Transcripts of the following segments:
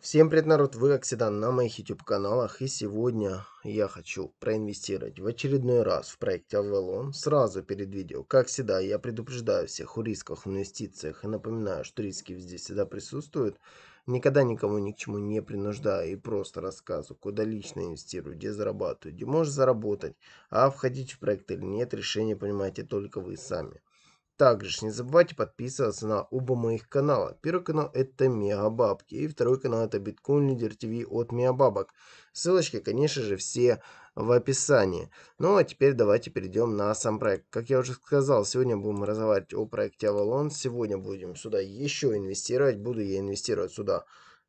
Всем привет, народ! Вы, как всегда, на моих YouTube-каналах. И сегодня я хочу проинвестировать в очередной раз в проект Avalon. Сразу перед видео, как всегда, я предупреждаю всех о рисках в инвестициях и напоминаю, что риски здесь всегда присутствуют. Никогда никому ни к чему не принуждаю и просто рассказываю, куда лично инвестирую, где зарабатываю, где можешь заработать. А входить в проект или нет, решение понимаете только вы сами. Также не забывайте подписываться на оба моих канала. Первый канал это Мегабабки и второй канал это Биткоин Лидер ТВ от Мегабабок. Ссылочки, конечно же, все в описании. Ну а теперь давайте перейдем на сам проект. Как я уже сказал, сегодня будем разговаривать о проекте Avalon. Сегодня будем сюда еще инвестировать. Буду я инвестировать сюда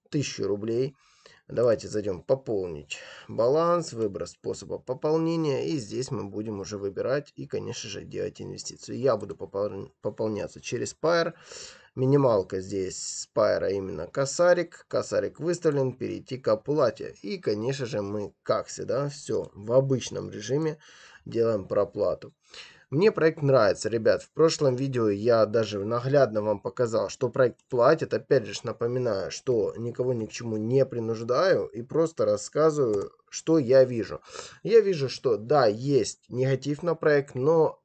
1000 рублей. Давайте зайдем «Пополнить баланс», выбрать способа пополнения. И здесь мы будем уже выбирать и, конечно же, делать инвестицию. Я буду пополняться через Pair. Минималка здесь с Pair а именно косарик. Косарик выставлен, перейти к оплате. И, конечно же, мы, как всегда, все в обычном режиме делаем проплату. Мне проект нравится, ребят. В прошлом видео я даже наглядно вам показал, что проект платит. Опять же напоминаю, что никого ни к чему не принуждаю и просто рассказываю, что я вижу. Я вижу, что да, есть негатив на проект, но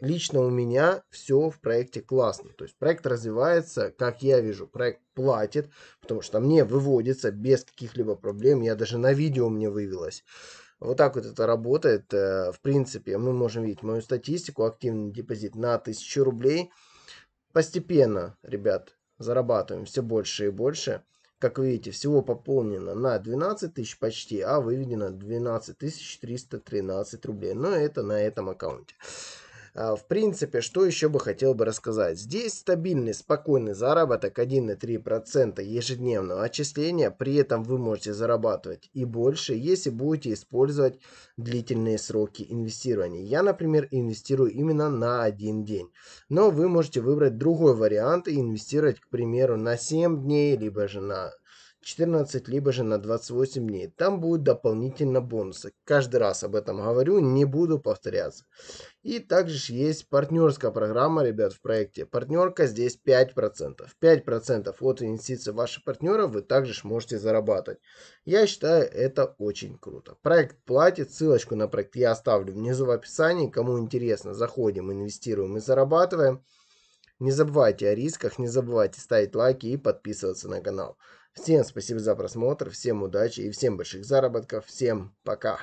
лично у меня все в проекте классно. То есть проект развивается, как я вижу, проект платит, потому что мне выводится без каких-либо проблем. Я даже на видео мне вывелось. Вот так вот это работает. Э, в принципе, мы можем видеть мою статистику. Активный депозит на 1000 рублей. Постепенно, ребят, зарабатываем все больше и больше. Как вы видите, всего пополнено на 12 тысяч почти, а выведено 12 313 рублей. Но ну, это на этом аккаунте. А, в принципе, что еще бы хотел бы рассказать. Здесь стабильный, спокойный заработок 1,3% ежедневного отчисления. При этом вы можете зарабатывать и больше, если будете использовать длительные сроки инвестирования. Я, например, инвестирую именно на один день. Но вы можете выбрать другой вариант и инвестировать, к примеру, на 7 дней, либо же на 14, либо же на 28 дней. Там будут дополнительно бонусы. Каждый раз об этом говорю, не буду повторяться. И также есть партнерская программа, ребят, в проекте. Партнерка здесь 5%. 5% от инвестиций ваших партнеров вы также можете зарабатывать. Я считаю это очень круто. Проект платит, ссылочку на проект я оставлю внизу в описании. Кому интересно, заходим, инвестируем и зарабатываем. Не забывайте о рисках, не забывайте ставить лайки и подписываться на канал. Всем спасибо за просмотр, всем удачи и всем больших заработков. Всем пока!